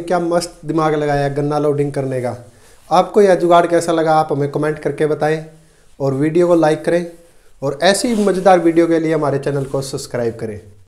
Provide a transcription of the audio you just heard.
क्या मस्त दिमाग लगाया गन्ना लोडिंग करने का आपको यह जुगाड़ कैसा लगा आप हमें कमेंट करके बताएं और वीडियो को लाइक करें और ऐसी मज़ेदार वीडियो के लिए हमारे चैनल को सब्सक्राइब करें